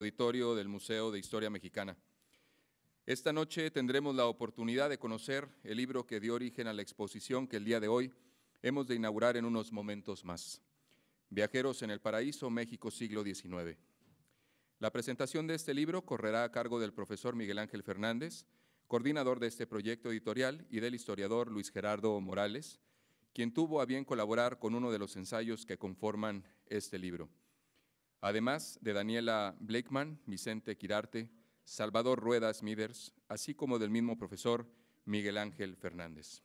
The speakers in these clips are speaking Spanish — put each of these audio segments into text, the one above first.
auditorio del Museo de Historia Mexicana. Esta noche tendremos la oportunidad de conocer el libro que dio origen a la exposición que el día de hoy hemos de inaugurar en unos momentos más. Viajeros en el Paraíso, México, siglo XIX. La presentación de este libro correrá a cargo del profesor Miguel Ángel Fernández, coordinador de este proyecto editorial, y del historiador Luis Gerardo Morales, quien tuvo a bien colaborar con uno de los ensayos que conforman este libro además de Daniela Blakeman, Vicente Quirarte, Salvador Ruedas Smithers, así como del mismo profesor Miguel Ángel Fernández.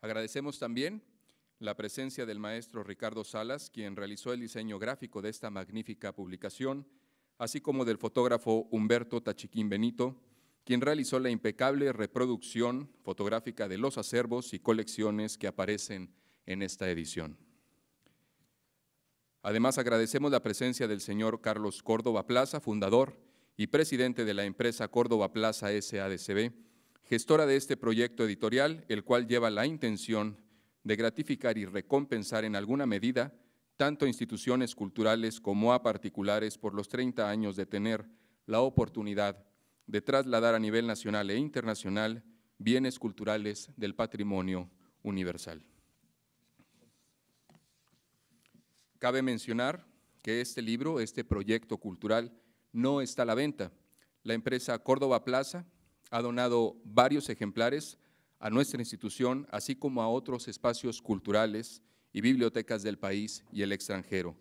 Agradecemos también la presencia del maestro Ricardo Salas, quien realizó el diseño gráfico de esta magnífica publicación, así como del fotógrafo Humberto Tachiquín Benito, quien realizó la impecable reproducción fotográfica de los acervos y colecciones que aparecen en esta edición. Además, agradecemos la presencia del señor Carlos Córdoba Plaza, fundador y presidente de la empresa Córdoba Plaza SADCB, gestora de este proyecto editorial, el cual lleva la intención de gratificar y recompensar en alguna medida tanto a instituciones culturales como a particulares por los 30 años de tener la oportunidad de trasladar a nivel nacional e internacional bienes culturales del patrimonio universal. Cabe mencionar que este libro, este proyecto cultural, no está a la venta. La empresa Córdoba Plaza ha donado varios ejemplares a nuestra institución, así como a otros espacios culturales y bibliotecas del país y el extranjero.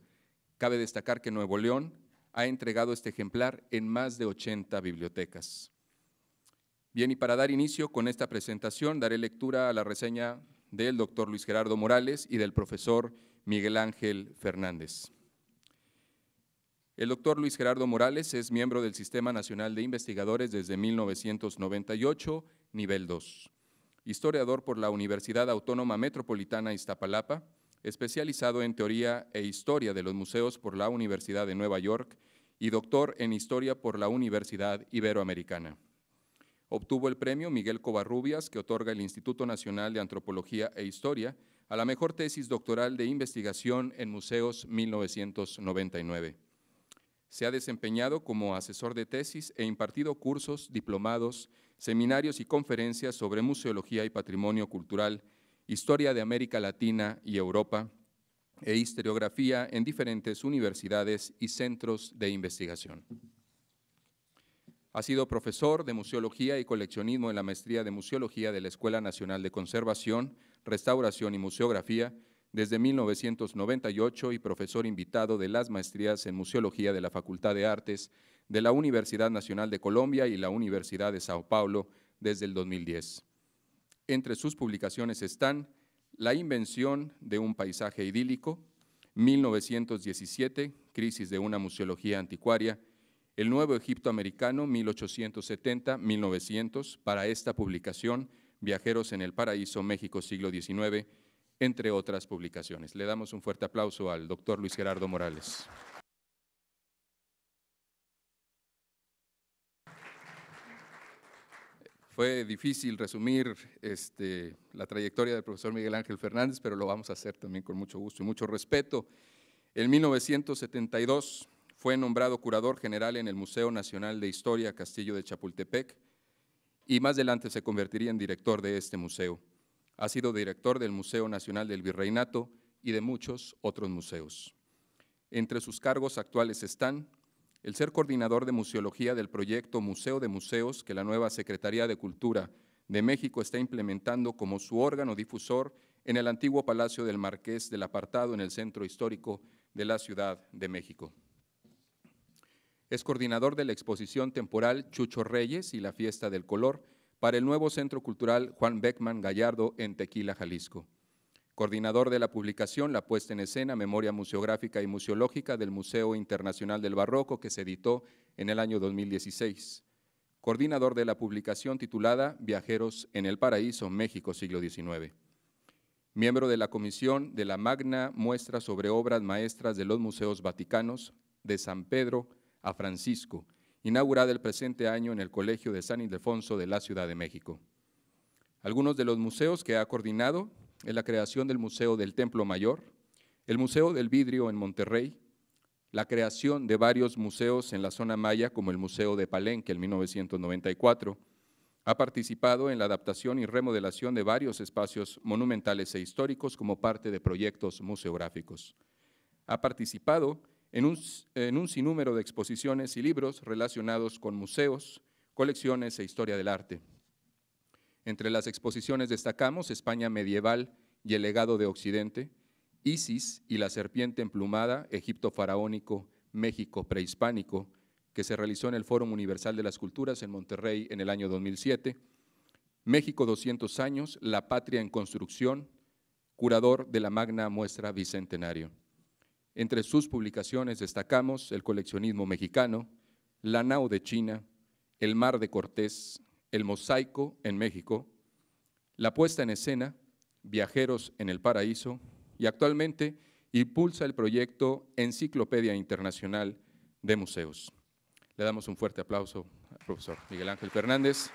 Cabe destacar que Nuevo León ha entregado este ejemplar en más de 80 bibliotecas. Bien, y para dar inicio con esta presentación, daré lectura a la reseña del doctor Luis Gerardo Morales y del profesor Miguel Ángel Fernández. El doctor Luis Gerardo Morales es miembro del Sistema Nacional de Investigadores desde 1998, nivel 2. Historiador por la Universidad Autónoma Metropolitana Iztapalapa, especializado en teoría e historia de los museos por la Universidad de Nueva York y doctor en historia por la Universidad Iberoamericana. Obtuvo el premio Miguel Covarrubias, que otorga el Instituto Nacional de Antropología e Historia, a la mejor tesis doctoral de investigación en museos 1999. Se ha desempeñado como asesor de tesis e impartido cursos, diplomados, seminarios y conferencias sobre museología y patrimonio cultural, historia de América Latina y Europa e historiografía en diferentes universidades y centros de investigación. Ha sido profesor de Museología y Coleccionismo en la Maestría de Museología de la Escuela Nacional de Conservación restauración y museografía desde 1998 y profesor invitado de las maestrías en museología de la Facultad de Artes de la Universidad Nacional de Colombia y la Universidad de Sao Paulo desde el 2010. Entre sus publicaciones están La invención de un paisaje idílico, 1917, Crisis de una museología anticuaria, El nuevo Egipto americano, 1870-1900. Para esta publicación, Viajeros en el Paraíso, México, siglo XIX, entre otras publicaciones. Le damos un fuerte aplauso al doctor Luis Gerardo Morales. Fue difícil resumir este, la trayectoria del profesor Miguel Ángel Fernández, pero lo vamos a hacer también con mucho gusto y mucho respeto. En 1972 fue nombrado curador general en el Museo Nacional de Historia Castillo de Chapultepec y más adelante se convertiría en director de este museo. Ha sido director del Museo Nacional del Virreinato y de muchos otros museos. Entre sus cargos actuales están el ser coordinador de museología del proyecto Museo de Museos que la nueva Secretaría de Cultura de México está implementando como su órgano difusor en el antiguo Palacio del Marqués del Apartado en el Centro Histórico de la Ciudad de México. Es coordinador de la exposición temporal Chucho Reyes y la Fiesta del Color para el nuevo Centro Cultural Juan Beckman Gallardo en Tequila, Jalisco. Coordinador de la publicación La puesta en escena, Memoria Museográfica y Museológica del Museo Internacional del Barroco, que se editó en el año 2016. Coordinador de la publicación titulada Viajeros en el Paraíso, México, siglo XIX miembro de la Comisión de la Magna Muestra sobre Obras Maestras de los Museos Vaticanos de San Pedro, a Francisco, inaugurada el presente año en el Colegio de San Ildefonso de la Ciudad de México. Algunos de los museos que ha coordinado es la creación del Museo del Templo Mayor, el Museo del Vidrio en Monterrey, la creación de varios museos en la zona maya, como el Museo de Palenque en 1994. Ha participado en la adaptación y remodelación de varios espacios monumentales e históricos como parte de proyectos museográficos. Ha participado en un, sinnúmero de exposiciones y libros relacionados con museos, colecciones e historia del arte. Entre las exposiciones destacamos España medieval y el legado de Occidente, Isis y la serpiente emplumada, Egipto faraónico, México prehispánico, que se realizó en el Fórum Universal de las Culturas en Monterrey en el año 2007, México 200 años, la patria en construcción, curador de la magna muestra Bicentenario. Entre sus publicaciones destacamos El coleccionismo mexicano, La nao de China, El mar de Cortés, El mosaico en México, La puesta en escena, Viajeros en el paraíso y actualmente impulsa el proyecto Enciclopedia Internacional de Museos. Le damos un fuerte aplauso al profesor Miguel Ángel Fernández.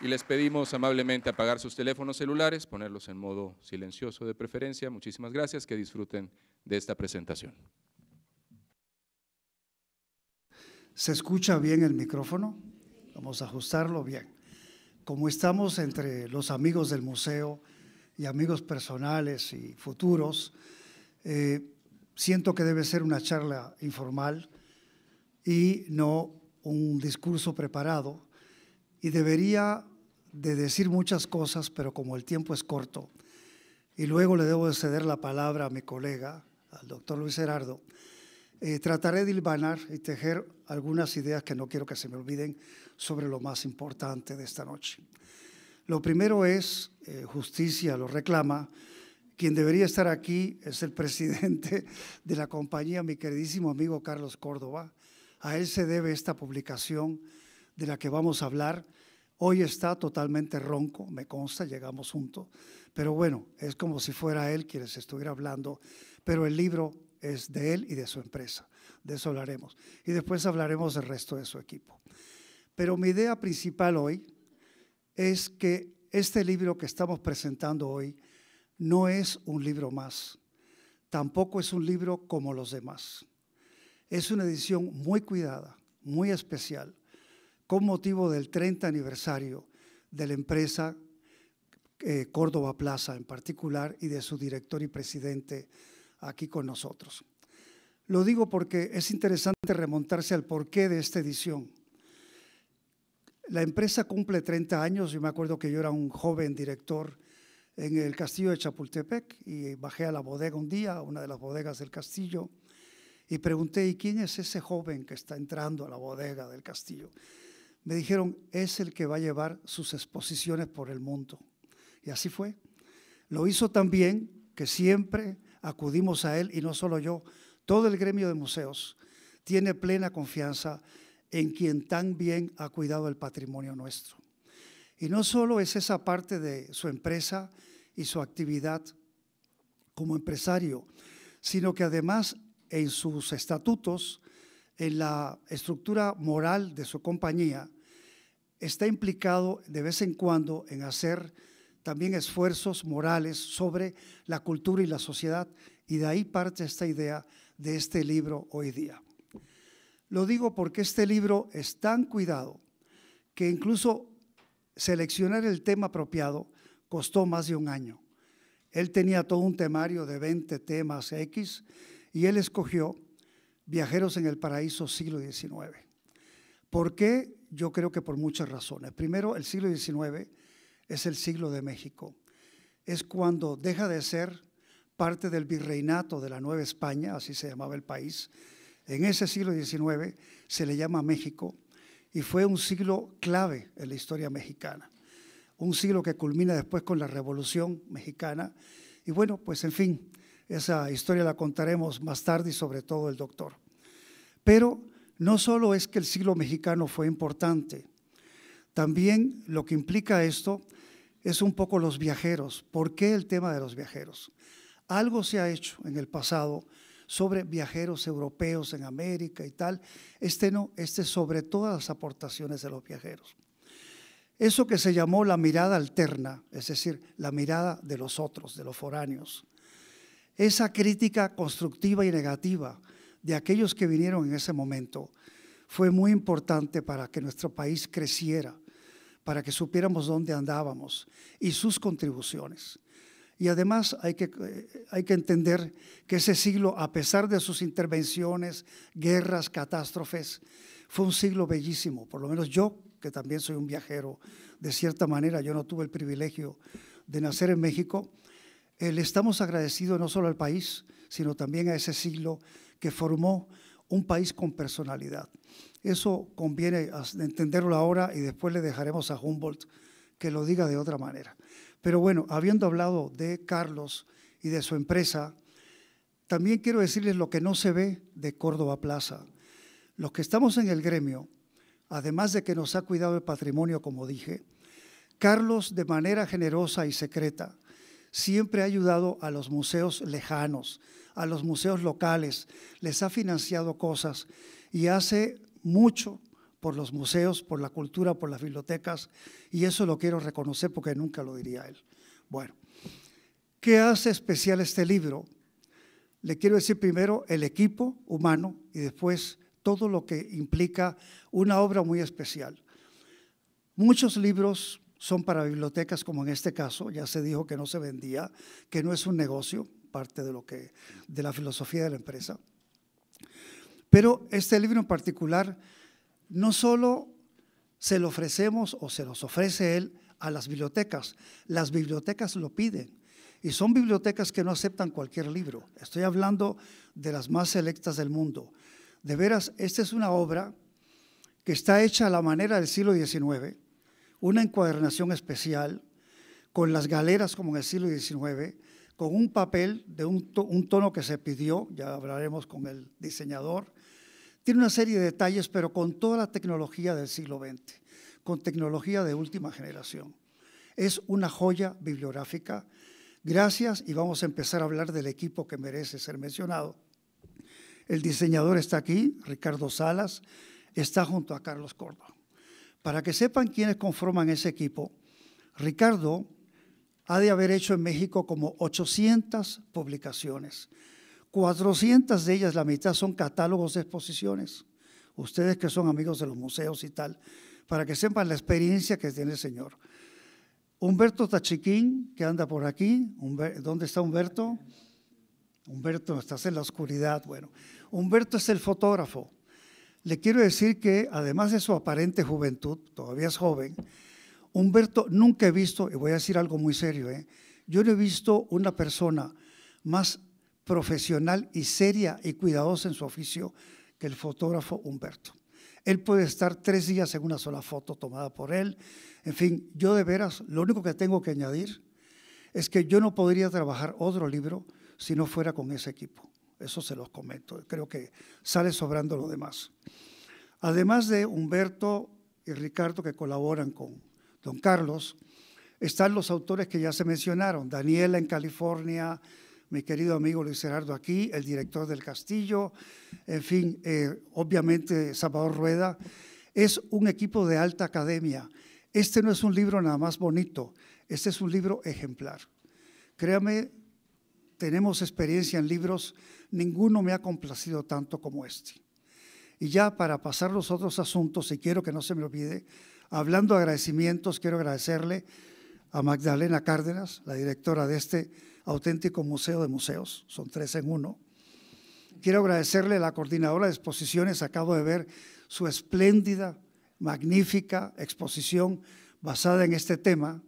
y les pedimos amablemente apagar sus teléfonos celulares, ponerlos en modo silencioso de preferencia. Muchísimas gracias, que disfruten de esta presentación. ¿Se escucha bien el micrófono? Vamos a ajustarlo bien. Como estamos entre los amigos del museo y amigos personales y futuros, eh, siento que debe ser una charla informal y no un discurso preparado y debería de decir muchas cosas, pero como el tiempo es corto, y luego le debo ceder la palabra a mi colega, al doctor Luis Gerardo, eh, trataré de hilvanar y tejer algunas ideas que no quiero que se me olviden sobre lo más importante de esta noche. Lo primero es, eh, justicia lo reclama, quien debería estar aquí es el presidente de la compañía, mi queridísimo amigo Carlos Córdoba. A él se debe esta publicación de la que vamos a hablar Hoy está totalmente ronco, me consta, llegamos juntos. Pero bueno, es como si fuera él quien les estuviera hablando. Pero el libro es de él y de su empresa. De eso hablaremos. Y después hablaremos del resto de su equipo. Pero mi idea principal hoy es que este libro que estamos presentando hoy no es un libro más. Tampoco es un libro como los demás. Es una edición muy cuidada, muy especial con motivo del 30 aniversario de la empresa eh, Córdoba Plaza en particular y de su director y presidente aquí con nosotros. Lo digo porque es interesante remontarse al porqué de esta edición. La empresa cumple 30 años, yo me acuerdo que yo era un joven director en el castillo de Chapultepec y bajé a la bodega un día, a una de las bodegas del castillo, y pregunté, ¿y quién es ese joven que está entrando a la bodega del castillo? me dijeron, es el que va a llevar sus exposiciones por el mundo. Y así fue. Lo hizo tan bien que siempre acudimos a él, y no solo yo, todo el gremio de museos tiene plena confianza en quien tan bien ha cuidado el patrimonio nuestro. Y no solo es esa parte de su empresa y su actividad como empresario, sino que además en sus estatutos en la estructura moral de su compañía, está implicado de vez en cuando en hacer también esfuerzos morales sobre la cultura y la sociedad, y de ahí parte esta idea de este libro hoy día. Lo digo porque este libro es tan cuidado que incluso seleccionar el tema apropiado costó más de un año. Él tenía todo un temario de 20 temas X y él escogió Viajeros en el Paraíso, siglo XIX. ¿Por qué? Yo creo que por muchas razones. Primero, el siglo XIX es el siglo de México. Es cuando deja de ser parte del virreinato de la Nueva España, así se llamaba el país. En ese siglo XIX se le llama México y fue un siglo clave en la historia mexicana. Un siglo que culmina después con la Revolución Mexicana. Y bueno, pues en fin, esa historia la contaremos más tarde y sobre todo el doctor. Pero no solo es que el siglo mexicano fue importante, también lo que implica esto es un poco los viajeros. ¿Por qué el tema de los viajeros? Algo se ha hecho en el pasado sobre viajeros europeos en América y tal. Este no, este sobre todas las aportaciones de los viajeros. Eso que se llamó la mirada alterna, es decir, la mirada de los otros, de los foráneos, esa crítica constructiva y negativa de aquellos que vinieron en ese momento fue muy importante para que nuestro país creciera, para que supiéramos dónde andábamos y sus contribuciones. Y además hay que, eh, hay que entender que ese siglo, a pesar de sus intervenciones, guerras, catástrofes, fue un siglo bellísimo. Por lo menos yo, que también soy un viajero, de cierta manera yo no tuve el privilegio de nacer en México, le estamos agradecidos no solo al país, sino también a ese siglo que formó un país con personalidad. Eso conviene entenderlo ahora y después le dejaremos a Humboldt que lo diga de otra manera. Pero bueno, habiendo hablado de Carlos y de su empresa, también quiero decirles lo que no se ve de Córdoba Plaza. Los que estamos en el gremio, además de que nos ha cuidado el patrimonio, como dije, Carlos de manera generosa y secreta siempre ha ayudado a los museos lejanos, a los museos locales, les ha financiado cosas y hace mucho por los museos, por la cultura, por las bibliotecas, y eso lo quiero reconocer porque nunca lo diría él. Bueno, ¿qué hace especial este libro? Le quiero decir primero el equipo humano y después todo lo que implica una obra muy especial. Muchos libros son para bibliotecas, como en este caso, ya se dijo que no se vendía, que no es un negocio, parte de, lo que, de la filosofía de la empresa. Pero este libro en particular, no solo se lo ofrecemos o se los ofrece él a las bibliotecas, las bibliotecas lo piden. Y son bibliotecas que no aceptan cualquier libro. Estoy hablando de las más selectas del mundo. De veras, esta es una obra que está hecha a la manera del siglo XIX, una encuadernación especial con las galeras como en el siglo XIX, con un papel de un, tono que se pidió, ya hablaremos con el diseñador. Tiene una serie de detalles, pero con toda la tecnología del siglo XX, con tecnología de última generación. Es una joya bibliográfica. Gracias y vamos a empezar a hablar del equipo que merece ser mencionado. El diseñador está aquí, Ricardo Salas, está junto a Carlos Córdoba. Para que sepan quiénes conforman ese equipo, Ricardo ha de haber hecho en México como 800 publicaciones. 400 de ellas, la mitad son catálogos de exposiciones. Ustedes que son amigos de los museos y tal, para que sepan la experiencia que tiene el señor. Humberto Tachiquín, que anda por aquí. ¿Dónde está Humberto? Humberto, estás en la oscuridad. Bueno, Humberto es el fotógrafo le quiero decir que, además de su aparente juventud, todavía es joven, Humberto nunca he visto, y voy a decir algo muy serio, ¿eh? yo no he visto una persona más profesional y seria y cuidadosa en su oficio que el fotógrafo Humberto. Él puede estar tres días en una sola foto tomada por él. En fin, yo de veras, lo único que tengo que añadir es que yo no podría trabajar otro libro si no fuera con ese equipo. Eso se los comento. Creo que sale sobrando lo demás. Además de Humberto y Ricardo que colaboran con don Carlos, están los autores que ya se mencionaron. Daniela en California, mi querido amigo Luis Gerardo aquí, el director del Castillo, en fin, eh, obviamente Salvador Rueda. Es un equipo de alta academia. Este no es un libro nada más bonito, este es un libro ejemplar. Créame, tenemos experiencia en libros ninguno me ha complacido tanto como este. Y ya para pasar los otros asuntos, y quiero que no se me olvide, hablando de agradecimientos, quiero agradecerle a Magdalena Cárdenas, la directora de este auténtico museo de museos, son tres en uno. Quiero agradecerle a la coordinadora de exposiciones, acabo de ver su espléndida, magnífica exposición basada en este tema,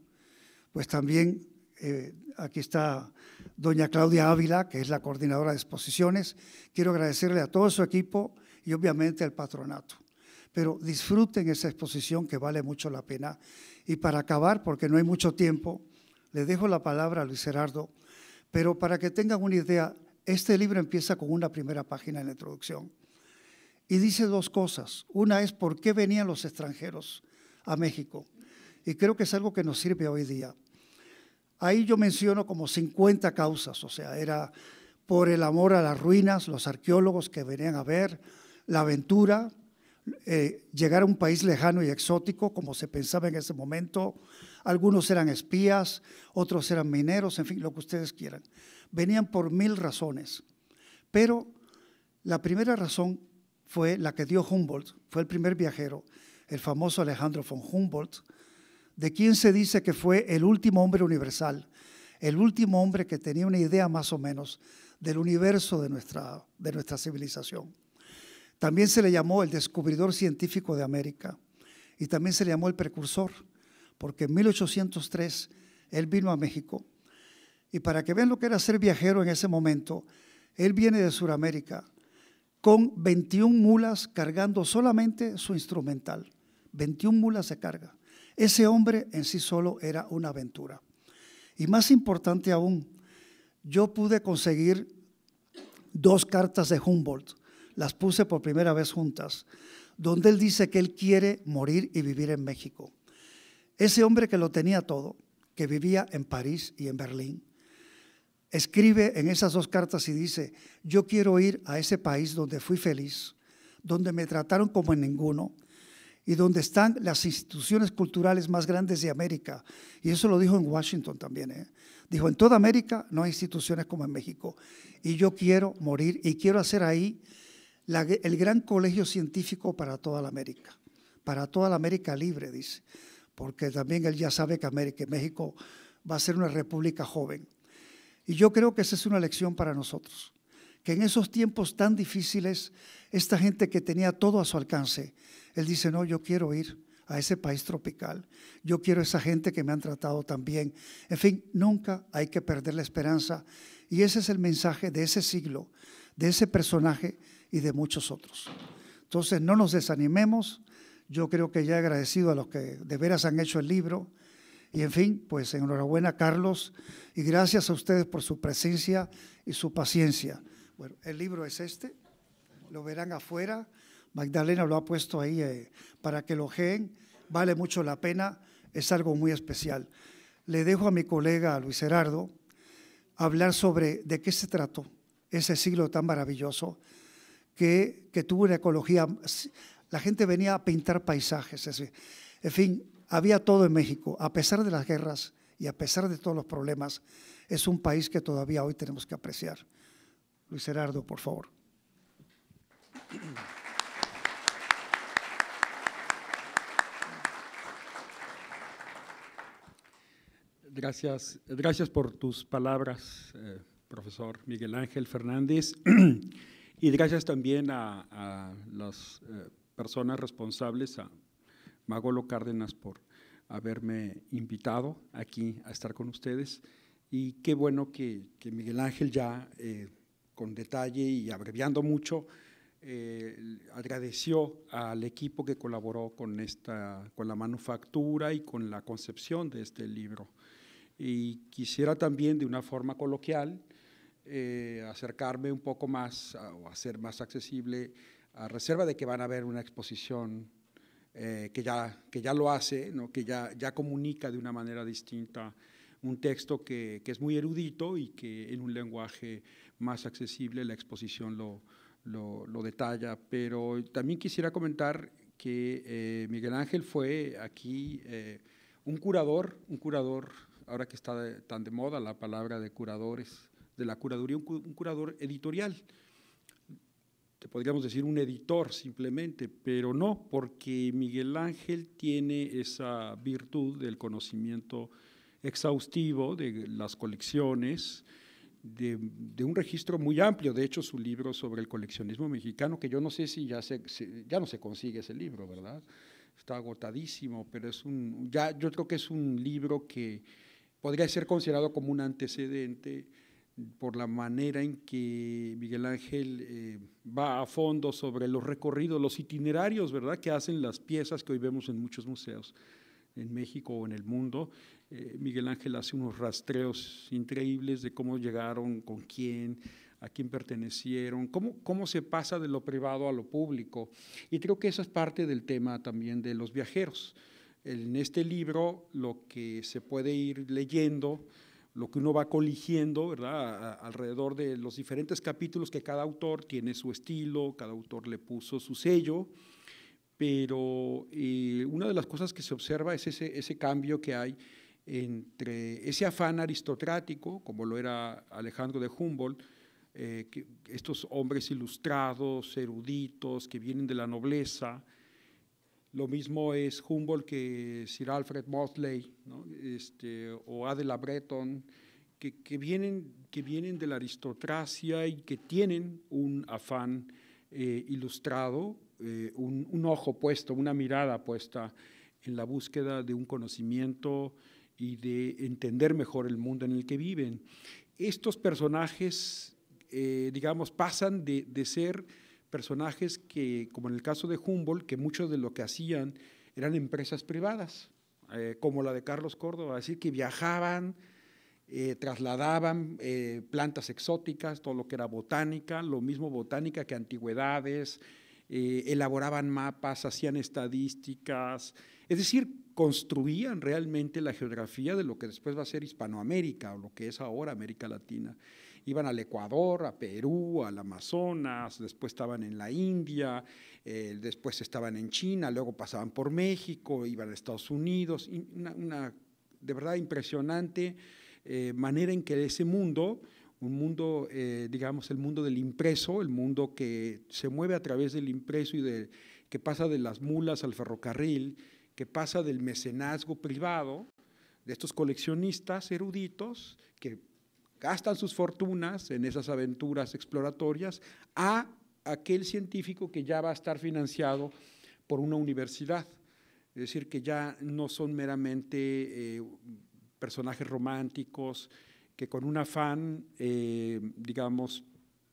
pues también eh, aquí está doña Claudia Ávila, que es la coordinadora de exposiciones. Quiero agradecerle a todo su equipo y obviamente al patronato. Pero disfruten esa exposición que vale mucho la pena. Y para acabar, porque no hay mucho tiempo, le dejo la palabra a Luis Gerardo, pero para que tengan una idea, este libro empieza con una primera página en la introducción y dice dos cosas. Una es por qué venían los extranjeros a México. Y creo que es algo que nos sirve hoy día. Ahí yo menciono como 50 causas, o sea, era por el amor a las ruinas, los arqueólogos que venían a ver, la aventura, eh, llegar a un país lejano y exótico, como se pensaba en ese momento. Algunos eran espías, otros eran mineros, en fin, lo que ustedes quieran. Venían por mil razones. Pero la primera razón fue la que dio Humboldt, fue el primer viajero, el famoso Alejandro von Humboldt, de quien se dice que fue el último hombre universal, el último hombre que tenía una idea más o menos del universo de nuestra, de nuestra civilización. También se le llamó el descubridor científico de América y también se le llamó el precursor, porque en 1803 él vino a México. Y para que vean lo que era ser viajero en ese momento, él viene de Sudamérica con 21 mulas cargando solamente su instrumental. 21 mulas se carga. Ese hombre en sí solo era una aventura. Y más importante aún, yo pude conseguir dos cartas de Humboldt, las puse por primera vez juntas, donde él dice que él quiere morir y vivir en México. Ese hombre que lo tenía todo, que vivía en París y en Berlín, escribe en esas dos cartas y dice, yo quiero ir a ese país donde fui feliz, donde me trataron como en ninguno, y donde están las instituciones culturales más grandes de América. Y eso lo dijo en Washington también. ¿eh? Dijo, en toda América no hay instituciones como en México. Y yo quiero morir y quiero hacer ahí el gran colegio científico para toda la América, para toda la América libre, dice, porque también él ya sabe que, América, que México va a ser una república joven. Y yo creo que esa es una lección para nosotros que en esos tiempos tan difíciles, esta gente que tenía todo a su alcance, él dice, no, yo quiero ir a ese país tropical, yo quiero esa gente que me han tratado tan bien. En fin, nunca hay que perder la esperanza. Y ese es el mensaje de ese siglo, de ese personaje y de muchos otros. Entonces, no nos desanimemos. Yo creo que ya he agradecido a los que de veras han hecho el libro. Y en fin, pues enhorabuena Carlos y gracias a ustedes por su presencia y su paciencia el libro es este, lo verán afuera. Magdalena lo ha puesto ahí eh, para que lo ojeen. Vale mucho la pena, es algo muy especial. Le dejo a mi colega Luis Gerardo hablar sobre de qué se trató ese siglo tan maravilloso que, tuvo una ecología. La gente venía a pintar paisajes. en fin, había todo en México, a pesar de las guerras y a pesar de todos los problemas, es un país que todavía hoy tenemos que apreciar. Luis Gerardo, por favor. Gracias, gracias por tus palabras, eh, profesor Miguel Ángel Fernández, y gracias también a, las eh, personas responsables, a Magolo Cárdenas por haberme invitado aquí a estar con ustedes. Y qué bueno que, Miguel Ángel ya eh, con detalle y abreviando mucho, eh, agradeció al equipo que colaboró con, esta, con la manufactura y con la concepción de este libro. Y quisiera también, de una forma coloquial, eh, acercarme un poco más o hacer más accesible, a reserva de que van a haber una exposición eh, que, ya, que ya lo hace, ¿no? que ya, ya comunica de una manera distinta un texto que, que, es muy erudito y que en un lenguaje más accesible, la exposición lo, detalla. Pero también quisiera comentar que eh, Miguel Ángel fue aquí eh, un curador, un curador, ahora que está tan de moda la palabra de curadores, de la curaduría, un, un curador editorial. Te podríamos decir un editor simplemente, pero no, porque Miguel Ángel tiene esa virtud del conocimiento exhaustivo de las colecciones, de, un registro muy amplio. De hecho, su libro sobre el coleccionismo mexicano, que yo no sé si ya, se, ya no se consigue ese libro, ¿verdad? Está agotadísimo, pero es un, ya, yo creo que es un libro que podría ser considerado como un antecedente por la manera en que Miguel Ángel eh, va a fondo sobre los recorridos, los itinerarios, ¿verdad?, que hacen las piezas que hoy vemos en muchos museos en México o en el mundo, eh, Miguel Ángel hace unos rastreos increíbles de cómo llegaron, con quién, a quién pertenecieron, cómo, se pasa de lo privado a lo público. Y creo que esa es parte del tema también de los viajeros. En este libro lo que se puede ir leyendo, lo que uno va coligiendo, ¿verdad? alrededor de los diferentes capítulos que cada autor tiene su estilo, cada autor le puso su sello, pero eh, una de las cosas que se observa es ese, ese cambio que hay entre ese afán aristocrático, como lo era Alejandro de Humboldt, eh, estos hombres ilustrados, eruditos, que vienen de la nobleza. Lo mismo es Humboldt que Sir Alfred Mosley este, o Adela Breton, que, vienen, que vienen de la aristocracia y que tienen un afán eh, ilustrado, eh, un, un ojo puesto, una mirada puesta en la búsqueda de un conocimiento y de entender mejor el mundo en el que viven. Estos personajes, eh, digamos, pasan de, ser personajes que, como en el caso de Humboldt, que mucho de lo que hacían eran empresas privadas, eh, como la de Carlos Córdoba, es decir, que viajaban, eh, trasladaban plantas exóticas, todo lo que era botánica, lo mismo botánica que antigüedades, elaboraban mapas, hacían estadísticas, es decir, construían realmente la geografía de lo que después va a ser Hispanoamérica o lo que es ahora América Latina. Iban al Ecuador, a Perú, al Amazonas, después estaban en la India, eh, después estaban en China, luego pasaban por México, iban a Estados Unidos. Una, de verdad impresionante eh, manera en que ese mundo, un mundo, eh, digamos, el mundo del impreso, el mundo que se mueve a través del impreso y que pasa de las mulas al ferrocarril, que pasa del mecenazgo privado de estos coleccionistas eruditos que gastan sus fortunas en esas aventuras exploratorias a aquel científico que ya va a estar financiado por una universidad. Es decir, que ya no son meramente eh, personajes románticos que con un afán, eh, digamos,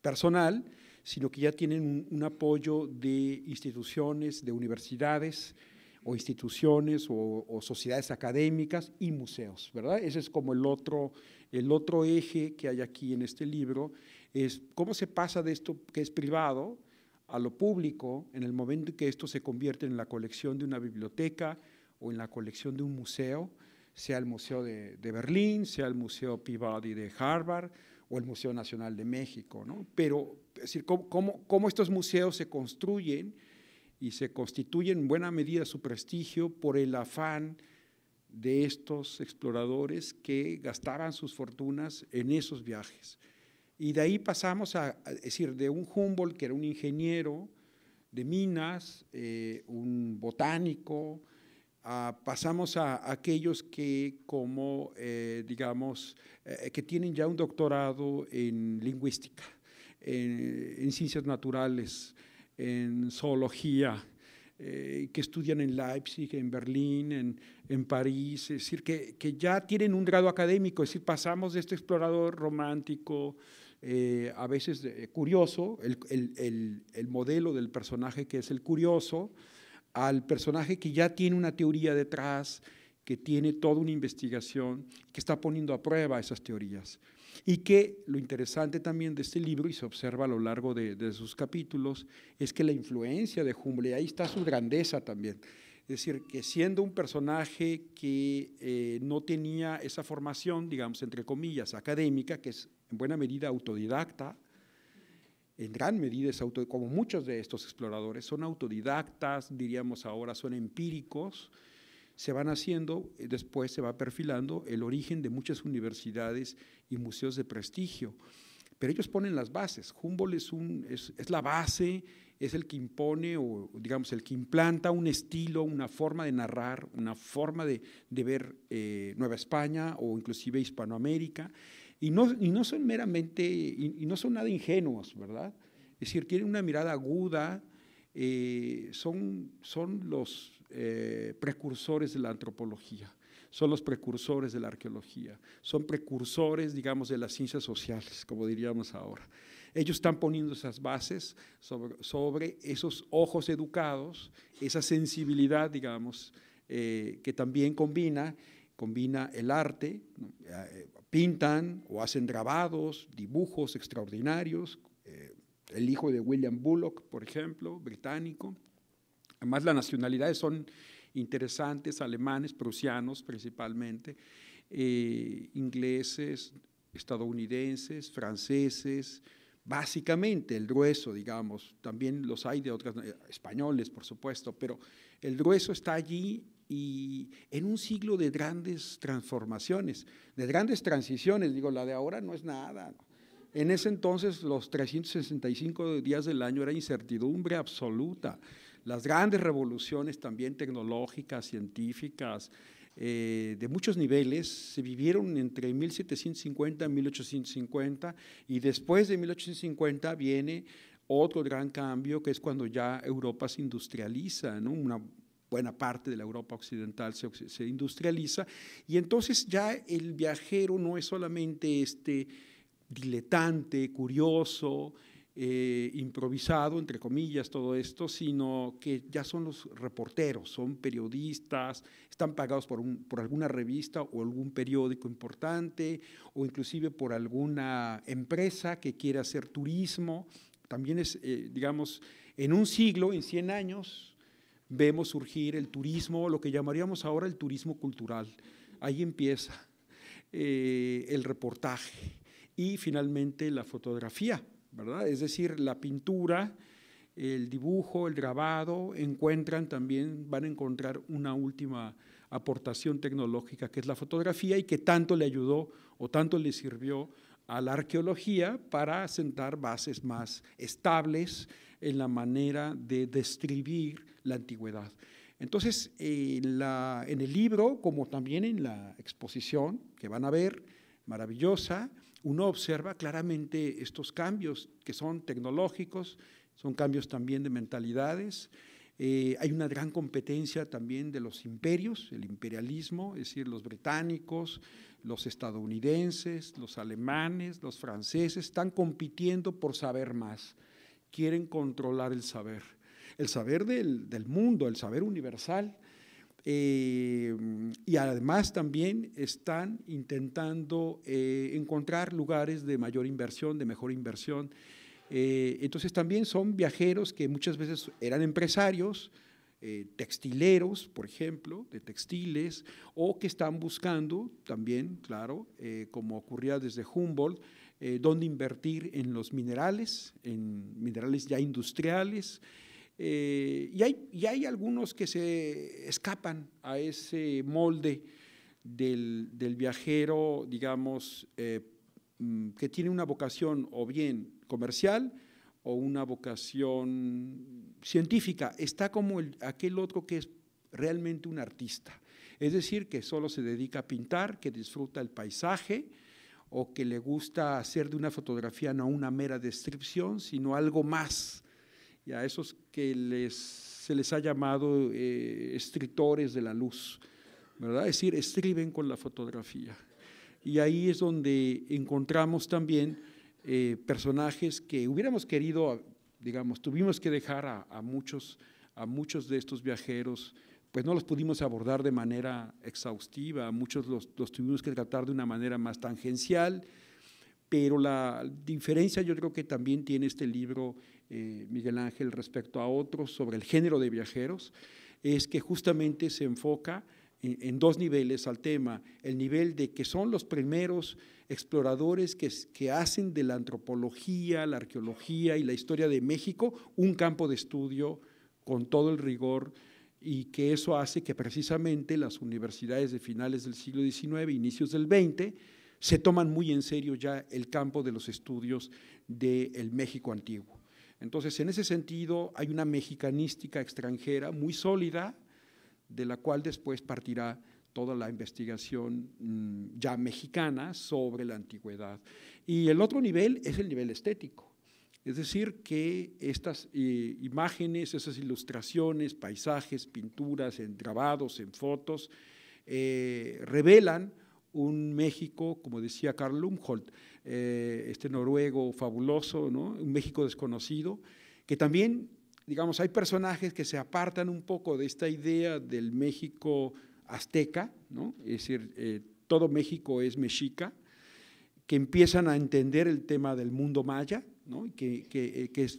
personal, sino que ya tienen un apoyo de instituciones, de universidades, o instituciones o, sociedades académicas y museos, ¿verdad? Ese es como el otro, el otro eje que hay aquí en este libro, es cómo se pasa de esto que es privado a lo público en el momento en que esto se convierte en la colección de una biblioteca o en la colección de un museo, sea el Museo de, de Berlín, sea el Museo Peabody de Harvard o el Museo Nacional de México, ¿no? Pero, es decir, cómo, cómo estos museos se construyen, y se constituye en buena medida su prestigio por el afán de estos exploradores que gastaban sus fortunas en esos viajes. Y de ahí pasamos a, es decir, de un Humboldt que era un ingeniero de minas, eh, un botánico, pasamos a, aquellos que como, eh, digamos, eh, que tienen ya un doctorado en lingüística, en ciencias naturales, en zoología, eh, que estudian en Leipzig, en Berlín, en, en París, es decir, que, que, ya tienen un grado académico, es decir, pasamos de este explorador romántico, eh, a veces eh, curioso, el, el, el, el, modelo del personaje que es el curioso, al personaje que ya tiene una teoría detrás, que tiene toda una investigación, que está poniendo a prueba esas teorías. Y que lo interesante también de este libro, y se observa a lo largo de, sus capítulos, es que la influencia de Humble, ahí está su grandeza también. Es decir, que siendo un personaje que eh, no tenía esa formación, digamos, entre comillas, académica, que es en buena medida autodidacta, en gran medida es autodidacta, como muchos de estos exploradores, son autodidactas, diríamos ahora, son empíricos, se van haciendo, eh, después se va perfilando el origen de muchas universidades y museos de prestigio. Pero ellos ponen las bases. Humboldt es, un, es, la base, es el que impone o digamos el que implanta un estilo, una forma de narrar, una forma de, ver eh, Nueva España o inclusive Hispanoamérica. Y no, no son meramente, y, no son nada ingenuos, ¿verdad? Es decir, tienen una mirada aguda, eh, son, son los, eh, precursores de la antropología, son los precursores de la arqueología, son precursores, digamos, de las ciencias sociales, como diríamos ahora. Ellos están poniendo esas bases sobre, esos ojos educados, esa sensibilidad, digamos, eh, que también combina, combina el arte, eh, pintan o hacen grabados, dibujos extraordinarios, el hijo de William Bullock, por ejemplo, británico, Además, las nacionalidades son interesantes, alemanes, prusianos principalmente, eh, ingleses, estadounidenses, franceses, básicamente el grueso, digamos, también los hay de otras, eh, españoles, por supuesto, pero el grueso está allí y en un siglo de grandes transformaciones, de grandes transiciones, digo, la de ahora no es nada. En ese entonces los 365 días del año era incertidumbre absoluta las grandes revoluciones también tecnológicas, científicas, eh, de muchos niveles, se vivieron entre 1750 y 1850, y después de 1850 viene otro gran cambio, que es cuando ya Europa se industrializa, Una, buena parte de la Europa occidental se, se, industrializa, y entonces ya el viajero no es solamente este diletante, curioso, eh, improvisado, entre comillas, todo esto, sino que ya son los reporteros, son periodistas, están pagados por, alguna revista o algún periódico importante, o inclusive por alguna empresa que quiere hacer turismo. También es, eh, digamos, en un siglo, en 100 años, vemos surgir el turismo, lo que llamaríamos ahora el turismo cultural. Ahí empieza eh, el reportaje y finalmente la fotografía. Es decir, la pintura, el dibujo, el grabado, encuentran también, van a encontrar una última aportación tecnológica que es la fotografía y que tanto le ayudó o tanto le sirvió a la arqueología para sentar bases más estables en la manera de describir la antigüedad. Entonces, en el libro, como también en la exposición que van a ver, maravillosa, uno observa claramente estos cambios que son tecnológicos, son cambios también de mentalidades. Eh, hay una gran competencia también de los imperios, el imperialismo, es decir, los británicos, los estadounidenses, los alemanes, los franceses, están compitiendo por saber más, quieren controlar el saber, el saber del mundo, el saber universal Em, y además también están intentando eh, encontrar lugares de mayor inversión, de mejor inversión. Eh, entonces también son viajeros que muchas veces eran empresarios, eh, textileros, por ejemplo, de textiles, o que están buscando también, claro, como ocurría desde Humboldt, dónde invertir en los minerales, en minerales ya industriales. Eh, y, hay, algunos que se escapan a ese molde del, viajero, digamos, eh, mm, que tiene una vocación o bien comercial o una vocación científica. Está como aquel otro que es realmente un artista. Es decir, que solo se dedica a pintar, que disfruta el paisaje, o que le gusta hacer de una fotografía no una mera descripción, sino algo más y a esos que les, se les ha llamado eh, escritores de la luz, ¿verdad? Es decir, escriben con la fotografía. Y ahí es donde encontramos también eh, personajes que hubiéramos querido, digamos, tuvimos que dejar a, muchos, a muchos de estos viajeros, pues no los pudimos abordar de manera exhaustiva, a muchos los, los tuvimos que tratar de una manera más tangencial, pero la diferencia yo creo que también tiene este libro eh, Miguel Ángel respecto a otros sobre el género de viajeros, es que justamente se enfoca en, dos niveles al tema, el nivel de que son los primeros exploradores que, hacen de la antropología, la arqueología y la historia de México un campo de estudio con todo el rigor y que eso hace que precisamente las universidades de finales del siglo XIX, inicios del XX, se toman muy en serio ya el campo de los estudios del México antiguo. Entonces, en ese sentido, hay una mexicanística extranjera muy sólida, de la cual después partirá toda la investigación mm, ya mexicana sobre la antigüedad. Y el otro nivel es el nivel estético. Es decir, que estas eh, imágenes, esas ilustraciones, paisajes, pinturas, en grabados, en fotos, eh, revelan un México, como decía Carl Lumholt. Eh, este noruego fabuloso, un México desconocido, que también, digamos, hay personajes que se apartan un poco de esta idea del México azteca, es decir, eh, todo México es mexica, que empiezan a entender el tema del mundo maya, que, eh,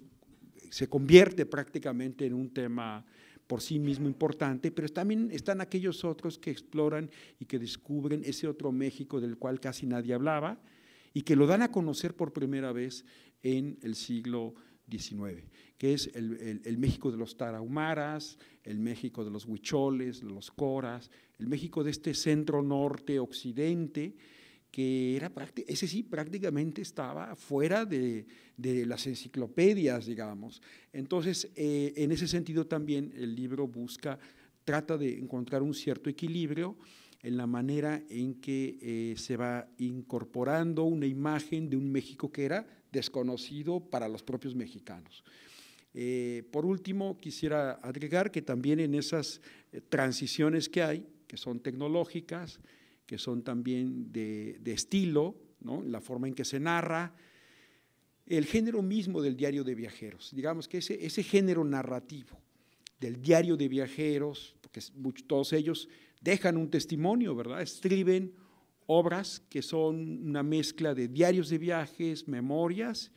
se convierte prácticamente en un tema por sí mismo importante, pero también están aquellos otros que exploran y que descubren ese otro México del cual casi nadie hablaba, y que lo dan a conocer por primera vez en el siglo XIX, que es el, México de los tarahumaras, el México de los huicholes, los coras, el México de este centro norte occidente, que era ese sí prácticamente estaba fuera de, de las enciclopedias, digamos. Entonces, eh, en ese sentido también el libro busca, trata de encontrar un cierto equilibrio en la manera en que eh, se va incorporando una imagen de un México que era desconocido para los propios mexicanos. Eh, por último, quisiera agregar que también en esas eh, transiciones que hay, que son tecnológicas, que son también de, estilo, la forma en que se narra, el género mismo del diario de viajeros, digamos que ese, ese género narrativo del diario de viajeros, porque todos ellos dejan un testimonio, ¿verdad? Escriben obras que son una mezcla de diarios de viajes, memorias,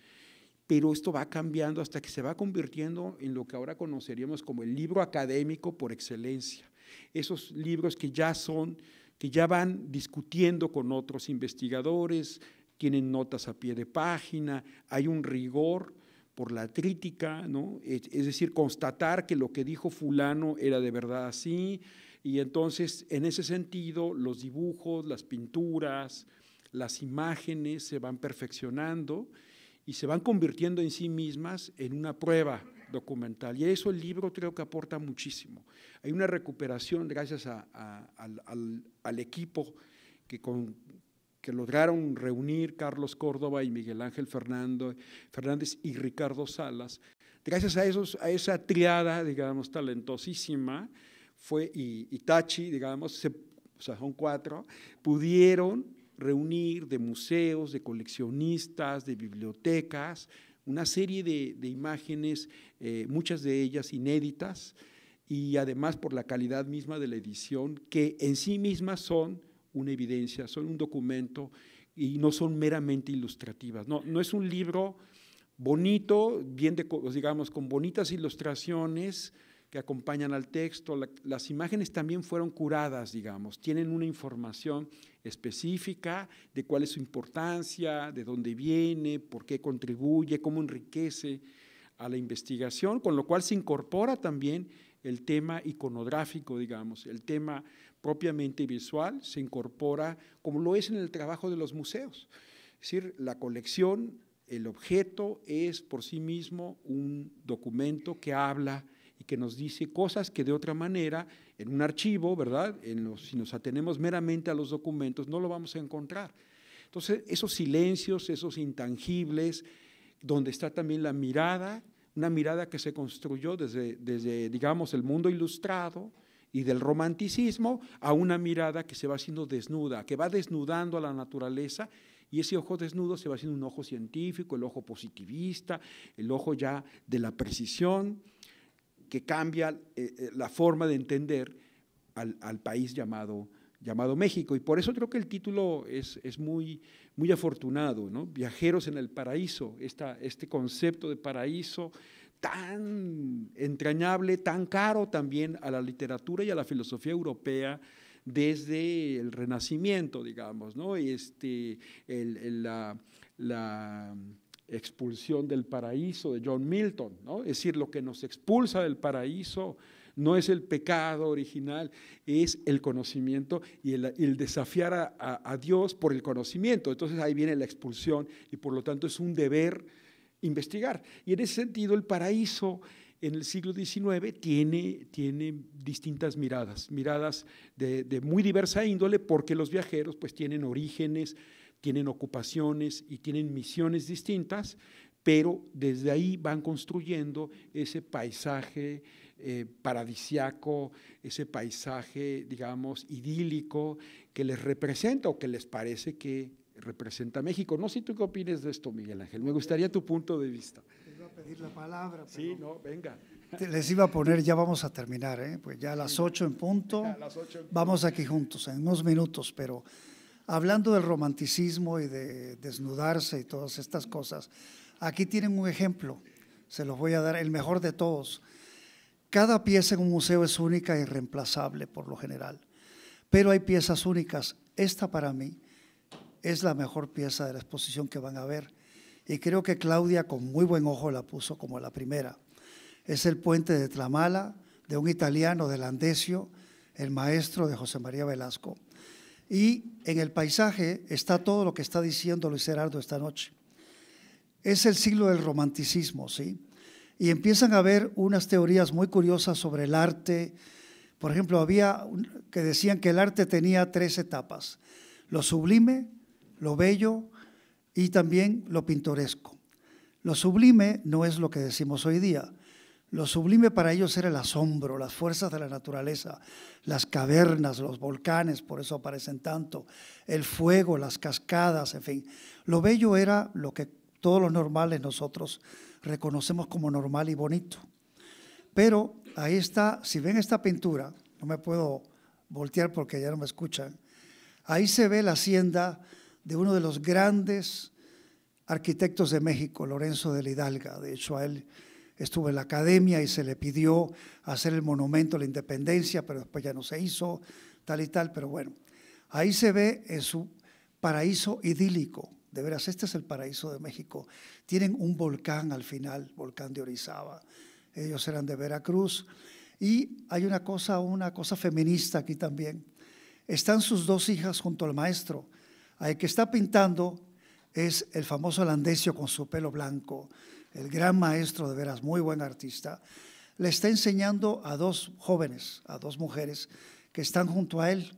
pero esto va cambiando hasta que se va convirtiendo en lo que ahora conoceríamos como el libro académico por excelencia. Esos libros que ya son, que ya van discutiendo con otros investigadores, tienen notas a pie de página, hay un rigor por la crítica, ¿no? es decir, constatar que lo que dijo fulano era de verdad así, y entonces, en ese sentido, los dibujos, las pinturas, las imágenes se van perfeccionando y se van convirtiendo en sí mismas en una prueba documental. Y eso el libro creo que aporta muchísimo. Hay una recuperación gracias al, equipo que, lograron reunir Carlos Córdoba y Miguel Ángel Fernando, Fernández y Ricardo Salas. Gracias a, a esa triada, digamos, talentosísima, fue, y, digamos, se, son cuatro, pudieron reunir de museos, de coleccionistas, de bibliotecas, una serie de, imágenes, eh, muchas de ellas inéditas, y además por la calidad misma de la edición, que en sí mismas son una evidencia, son un documento y no son meramente ilustrativas. No, no es un libro bonito, bien de, digamos, con bonitas ilustraciones, que acompañan al texto. las imágenes también fueron curadas, digamos, tienen una información específica de cuál es su importancia, de dónde viene, por qué contribuye, cómo enriquece a la investigación, con lo cual se incorpora también el tema iconográfico, digamos, el tema propiamente visual se incorpora como lo es en el trabajo de los museos. Es decir, la colección, el objeto es por sí mismo un documento que habla que nos dice cosas que de otra manera, en un archivo, ¿verdad? si nos atenemos meramente a los documentos, no lo vamos a encontrar. Entonces, esos silencios, esos intangibles, donde está también la mirada, una mirada que se construyó desde, desde digamos, el mundo ilustrado, y del romanticismo a una mirada que se va haciendo desnuda, que va desnudando a la naturaleza y ese ojo desnudo se va haciendo un ojo científico, el ojo positivista, el ojo ya de la precisión, que cambia eh, eh, la forma de entender al, país llamado, llamado México. Y por eso creo que el título es, es muy, muy afortunado, ¿no? Viajeros en el paraíso, este concepto de paraíso tan entrañable, tan caro también a la literatura y a la filosofía europea desde el Renacimiento, digamos, ¿no? Este, la expulsión del paraíso de John Milton, ¿no? es decir, lo que nos expulsa del paraíso no es el pecado original, es el conocimiento y el, desafiar a, Dios por el conocimiento. Entonces ahí viene la expulsión y por lo tanto es un deber investigar. Y en ese sentido el paraíso en el siglo XIX tiene, tiene distintas miradas, miradas de, de muy diversa índole porque los viajeros pues tienen orígenes, tienen ocupaciones y tienen misiones distintas, pero desde ahí van construyendo ese paisaje eh, paradisiaco, ese paisaje, digamos, idílico que les representa o que les parece que representa México. No sé tú qué opinas de esto, Miguel Ángel. Me gustaría tu punto de vista. Les iba a pedir la palabra. Sí, no, venga. Les iba a poner, ya vamos a terminar, ¿eh? pues ya a las ocho las 8 en punto. Vamos aquí juntos en unos minutos, pero hablando del romanticismo y de desnudarse y todas estas cosas, aquí tienen un ejemplo, se los voy a dar, el mejor de todos. Cada pieza en un museo es única y reemplazable, por lo general, pero hay piezas únicas. Esta para mí es la mejor pieza de la exposición que van a ver y creo que Claudia con muy buen ojo la puso como la primera. Es el puente de Tramala, de un italiano, de Landesio, el maestro de José María Velasco. Y en el paisaje está todo lo que está diciendo Luis Gerardo esta noche. Es el siglo del romanticismo, ¿sí? Y empiezan a haber unas teorías muy curiosas sobre el arte. Por ejemplo, había que decían que el arte tenía tres etapas. Lo sublime, lo bello y también lo pintoresco. Lo sublime no es lo que decimos hoy día. Lo sublime para ellos era el asombro, las fuerzas de la naturaleza, las cavernas, los volcanes, por eso aparecen tanto, el fuego, las cascadas, en fin. Lo bello era lo que todos los normales nosotros reconocemos como normal y bonito. Pero ahí está, si ven esta pintura, no me puedo voltear porque ya no me escuchan, ahí se ve la hacienda de uno de los grandes arquitectos de México, Lorenzo de la De hecho, a él estuvo en la academia y se le pidió hacer el monumento a la independencia, pero después ya no se hizo, tal y tal, pero bueno, ahí se ve en su paraíso idílico, de veras, este es el paraíso de México, tienen un volcán al final, volcán de Orizaba, ellos eran de Veracruz, y hay una cosa, una cosa feminista aquí también, están sus dos hijas junto al maestro, El que está pintando es el famoso holandesio con su pelo blanco, el gran maestro, de veras, muy buen artista, le está enseñando a dos jóvenes, a dos mujeres que están junto a él.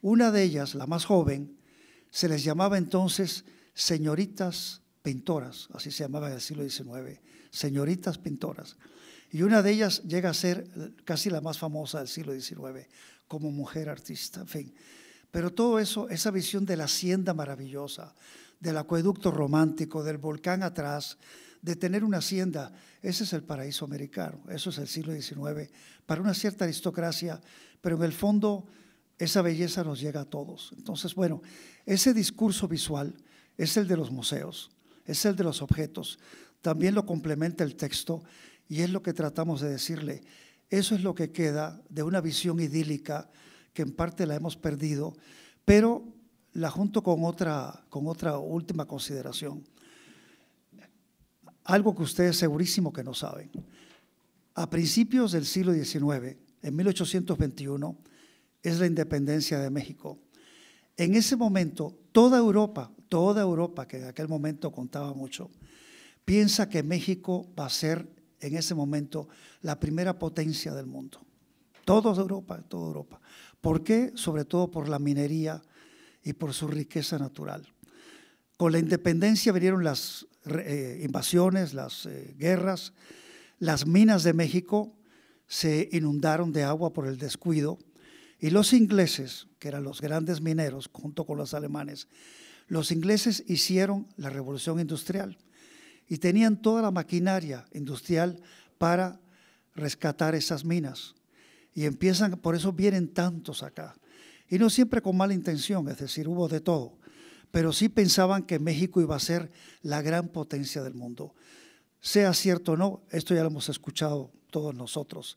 Una de ellas, la más joven, se les llamaba entonces señoritas pintoras, así se llamaba en el siglo XIX, señoritas pintoras. Y una de ellas llega a ser casi la más famosa del siglo XIX como mujer artista, en fin. Pero todo eso, esa visión de la hacienda maravillosa, del acueducto romántico, del volcán atrás, de tener una hacienda. Ese es el paraíso americano, eso es el siglo XIX, para una cierta aristocracia, pero en el fondo esa belleza nos llega a todos. Entonces, bueno, ese discurso visual es el de los museos, es el de los objetos, también lo complementa el texto y es lo que tratamos de decirle. Eso es lo que queda de una visión idílica que en parte la hemos perdido, pero la junto con otra, con otra última consideración algo que ustedes segurísimo que no saben. A principios del siglo XIX, en 1821, es la independencia de México. En ese momento, toda Europa, toda Europa, que en aquel momento contaba mucho, piensa que México va a ser en ese momento la primera potencia del mundo. Toda Europa, toda Europa. ¿Por qué? Sobre todo por la minería y por su riqueza natural. Con la independencia vinieron las eh, invasiones, las eh, guerras, las minas de México se inundaron de agua por el descuido y los ingleses, que eran los grandes mineros junto con los alemanes, los ingleses hicieron la revolución industrial y tenían toda la maquinaria industrial para rescatar esas minas. Y empiezan, por eso vienen tantos acá. Y no siempre con mala intención, es decir, hubo de todo pero sí pensaban que México iba a ser la gran potencia del mundo. Sea cierto o no, esto ya lo hemos escuchado todos nosotros.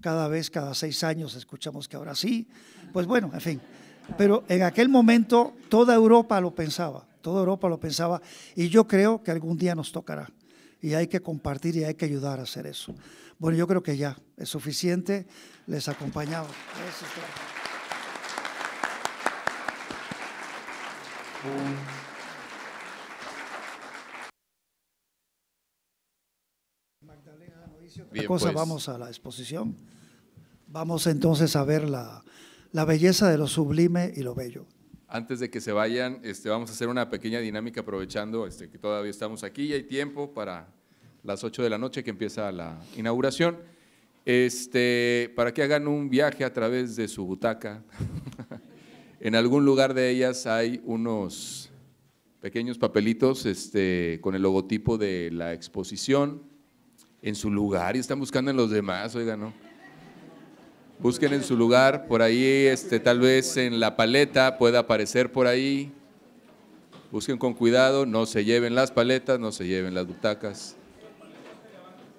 Cada vez, cada seis años escuchamos que ahora sí. Pues bueno, en fin. Pero en aquel momento toda Europa lo pensaba, toda Europa lo pensaba y yo creo que algún día nos tocará. Y hay que compartir y hay que ayudar a hacer eso. Bueno, yo creo que ya es suficiente. Les acompañamos. Gracias. Magdalena no cosa, pues. vamos a la exposición. Vamos entonces a ver la, belleza de lo sublime y lo bello. Antes de que se vayan, este, vamos a hacer una pequeña dinámica aprovechando este, que todavía estamos aquí y hay tiempo para las 8 de la noche que empieza la inauguración, este, para que hagan un viaje a través de su butaca En algún lugar de ellas hay unos pequeños papelitos este, con el logotipo de la exposición en su lugar y están buscando en los demás, oigan, ¿no? Busquen en su lugar, por ahí, este, tal vez en la paleta pueda aparecer por ahí. Busquen con cuidado, no se lleven las paletas, no se lleven las butacas.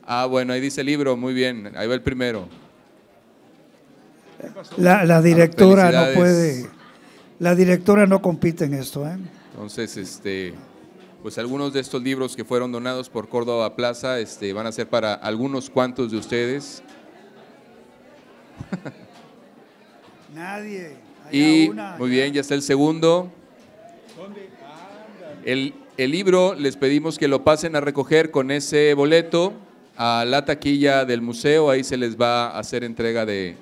Ah, bueno, ahí dice el libro, muy bien, ahí va el primero. La, directora no puede la directora no compite en esto. ¿eh? Entonces, este, pues algunos de estos libros que fueron donados por Córdoba Plaza este, van a ser para algunos cuantos de ustedes. Nadie. Y muy bien, ya está el segundo. El, el libro les pedimos que lo pasen a recoger con ese boleto a la taquilla del museo. Ahí se les va a hacer entrega de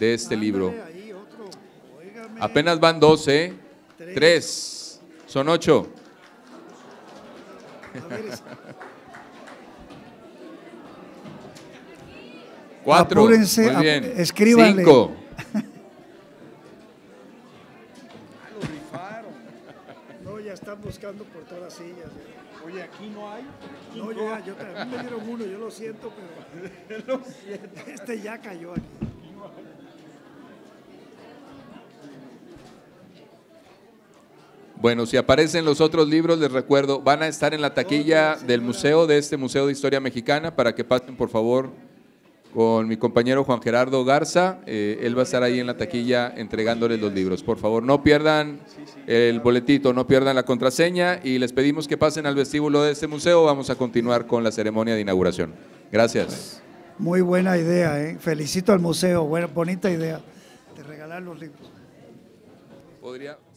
este libro. Apenas van 12. 3. Son 8. Cuatro. Apúrense, Muy bien. escríbanle. Cinco. no, ya están buscando por todas las sillas. ¿eh? Oye, aquí no hay. no, ya, yo, también me dieron uno, yo lo siento, pero. lo siento. Este ya cayó aquí. Bueno, si aparecen los otros libros, les recuerdo, van a estar en la taquilla del museo, de este Museo de Historia Mexicana, para que pasen, por favor, con mi compañero Juan Gerardo Garza. Eh, él va a estar ahí en la taquilla entregándoles los libros. Por favor, no pierdan el boletito, no pierdan la contraseña y les pedimos que pasen al vestíbulo de este museo. Vamos a continuar con la ceremonia de inauguración. Gracias. Muy buena idea, ¿eh? felicito al museo, buena, bonita idea de regalar los libros. Podría.